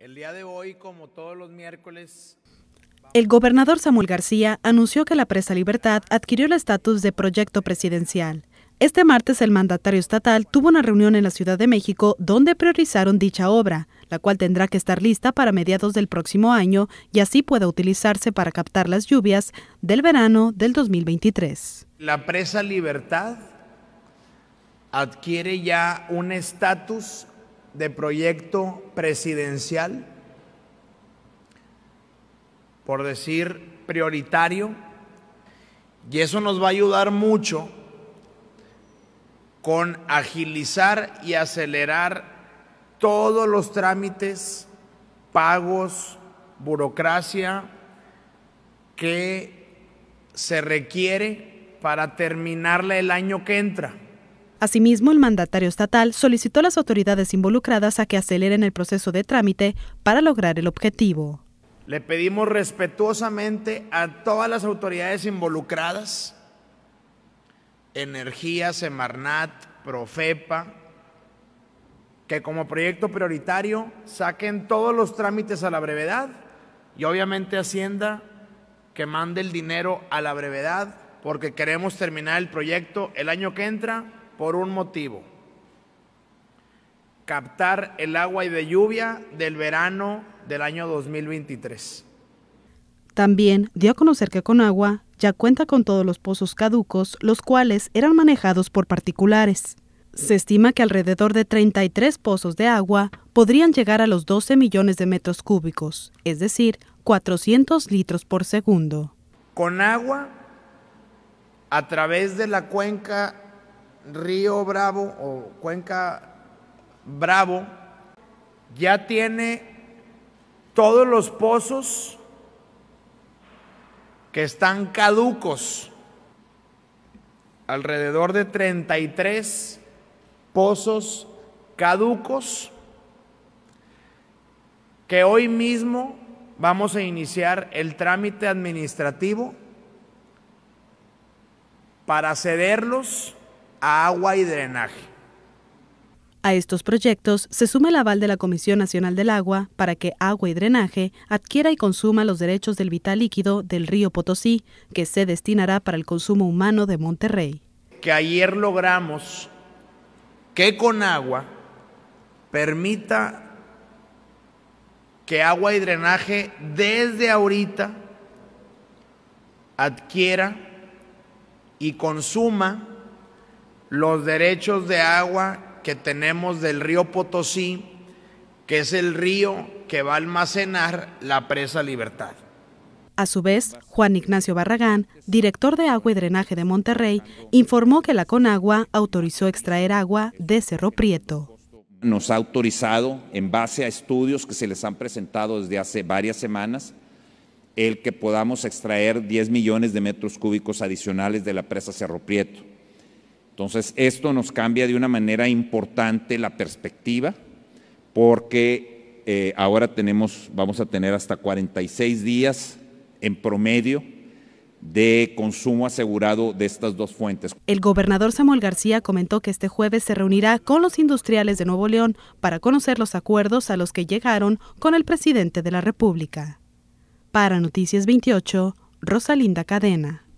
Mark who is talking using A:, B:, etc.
A: El día de hoy, como todos los miércoles,
B: el gobernador Samuel García anunció que la presa Libertad adquirió el estatus de proyecto presidencial. Este martes el mandatario estatal tuvo una reunión en la Ciudad de México donde priorizaron dicha obra, la cual tendrá que estar lista para mediados del próximo año y así pueda utilizarse para captar las lluvias del verano del 2023.
A: La presa Libertad adquiere ya un estatus de proyecto presidencial, por decir prioritario, y eso nos va a ayudar mucho con agilizar y acelerar todos los trámites, pagos, burocracia que se requiere para terminarle el año que entra.
B: Asimismo, el mandatario estatal solicitó a las autoridades involucradas a que aceleren el proceso de trámite para lograr el objetivo.
A: Le pedimos respetuosamente a todas las autoridades involucradas, Energía, Semarnat, Profepa, que como proyecto prioritario saquen todos los trámites a la brevedad y obviamente Hacienda que mande el dinero a la brevedad porque queremos terminar el proyecto el año que entra por un motivo. Captar el agua y de lluvia del verano del año 2023.
B: También dio a conocer que con agua ya cuenta con todos los pozos caducos, los cuales eran manejados por particulares. Se estima que alrededor de 33 pozos de agua podrían llegar a los 12 millones de metros cúbicos, es decir, 400 litros por segundo.
A: agua a través de la cuenca Río Bravo o Cuenca Bravo ya tiene todos los pozos que están caducos, alrededor de 33 pozos caducos que hoy mismo vamos a iniciar el trámite administrativo para cederlos agua y drenaje.
B: A estos proyectos se suma el aval de la Comisión Nacional del Agua para que Agua y Drenaje adquiera y consuma los derechos del vital líquido del río Potosí, que se destinará para el consumo humano de Monterrey.
A: Que ayer logramos que con agua permita que agua y drenaje desde ahorita adquiera y consuma los derechos de agua que tenemos del río Potosí, que es el río que va a almacenar la presa Libertad.
B: A su vez, Juan Ignacio Barragán, director de Agua y Drenaje de Monterrey, informó que la Conagua autorizó extraer agua de Cerro Prieto.
C: Nos ha autorizado, en base a estudios que se les han presentado desde hace varias semanas, el que podamos extraer 10 millones de metros cúbicos adicionales de la presa Cerro Prieto. Entonces, esto nos cambia de una manera importante la perspectiva, porque eh, ahora tenemos, vamos a tener hasta 46 días en promedio de consumo asegurado de estas dos fuentes.
B: El gobernador Samuel García comentó que este jueves se reunirá con los industriales de Nuevo León para conocer los acuerdos a los que llegaron con el presidente de la República. Para Noticias 28, Rosalinda Cadena.